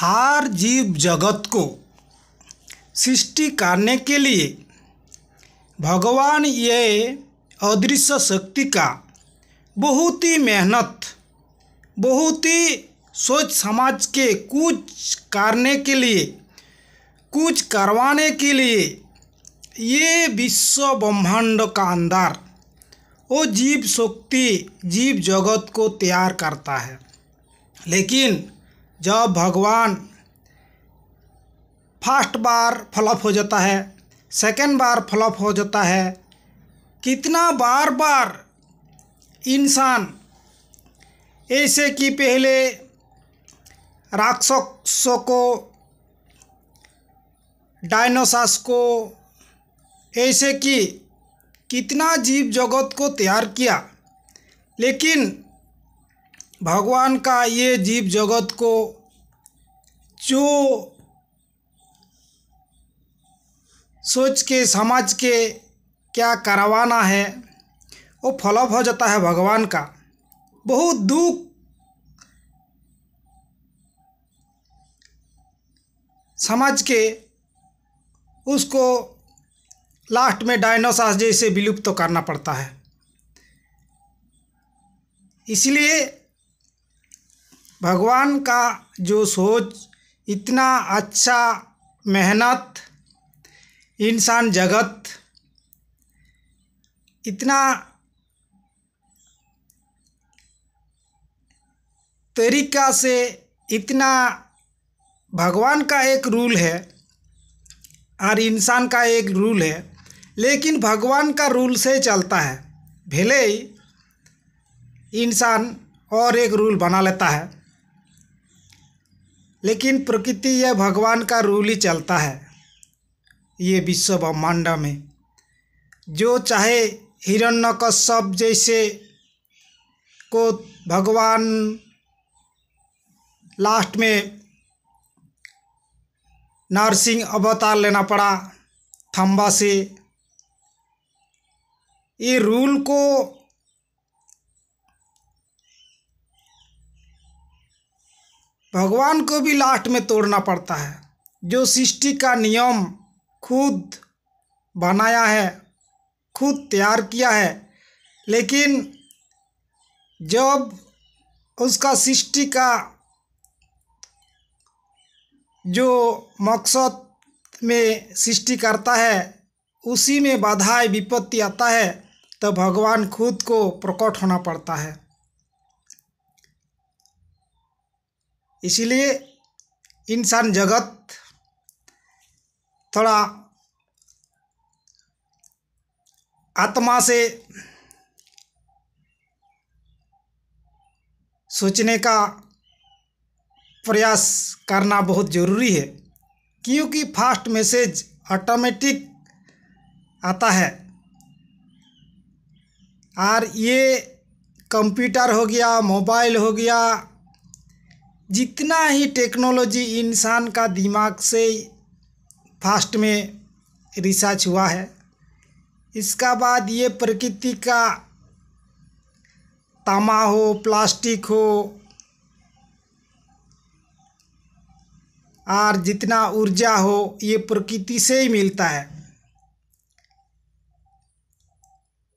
हर जीव जगत को सृष्टि करने के लिए भगवान ये अदृश्य शक्ति का बहुत ही मेहनत बहुत ही सोच समाज के कुछ करने के लिए कुछ करवाने के लिए ये विश्व ब्रह्मांड का अंदर वो जीव शक्ति जीव जगत को तैयार करता है लेकिन जब भगवान फर्स्ट बार फ्लॉप हो जाता है सेकेंड बार फ्लॉप हो जाता है कितना बार बार इंसान ऐसे कि पहले राक्षसों को डायनोसास को ऐसे कि कितना जीव जगत को तैयार किया लेकिन भगवान का ये जीव जगत को जो सोच के समाज के क्या करवाना है वो फलभ हो जाता है भगवान का बहुत दुख समाज के उसको लास्ट में डायनोसास जैसे विलुप्त तो करना पड़ता है इसलिए भगवान का जो सोच इतना अच्छा मेहनत इंसान जगत इतना तरीका से इतना भगवान का एक रूल है और इंसान का एक रूल है लेकिन भगवान का रूल से चलता है भले ही इंसान और एक रूल बना लेता है लेकिन प्रकृति या भगवान का रूल ही चलता है ये विश्व ब्रह्मांड में जो चाहे हिरण्य कश्यप जैसे को भगवान लास्ट में नरसिंह अवतार लेना पड़ा थम्बा से ये रूल को भगवान को भी लास्ट में तोड़ना पड़ता है जो सृष्टि का नियम खुद बनाया है खुद तैयार किया है लेकिन जब उसका सृष्टि का जो मकसद में सृष्टि करता है उसी में बाधाएं विपत्ति आता है तो भगवान खुद को प्रकट होना पड़ता है इसीलिए इंसान जगत थोड़ा आत्मा से सोचने का प्रयास करना बहुत ज़रूरी है क्योंकि फास्ट मैसेज ऑटोमेटिक आता है और ये कंप्यूटर हो गया मोबाइल हो गया जितना ही टेक्नोलॉजी इंसान का दिमाग से फास्ट में रिसर्च हुआ है इसका बाद ये प्रकृति का तामा हो प्लास्टिक हो और जितना ऊर्जा हो ये प्रकृति से ही मिलता है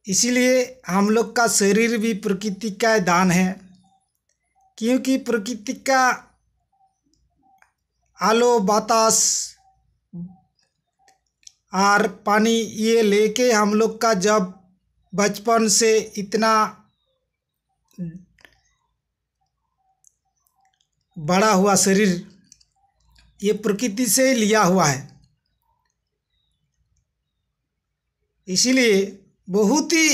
इसीलिए हम लोग का शरीर भी प्रकृति का दान है क्योंकि प्रकृति का आलो बातास और पानी ये लेके हम लोग का जब बचपन से इतना बड़ा हुआ शरीर ये प्रकृति से लिया हुआ है इसीलिए बहुत ही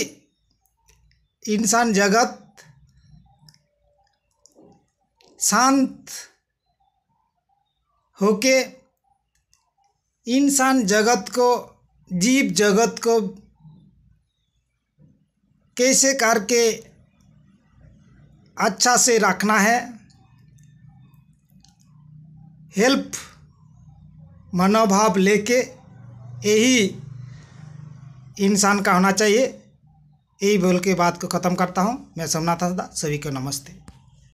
इंसान जगत शांत होके इंसान जगत को जीव जगत को कैसे करके अच्छा से रखना है हेल्प मनोभाव लेके यही इंसान का होना चाहिए यही बोल के बात को ख़त्म करता हूँ मैं सोमनाथ हंसदा सभी को नमस्ते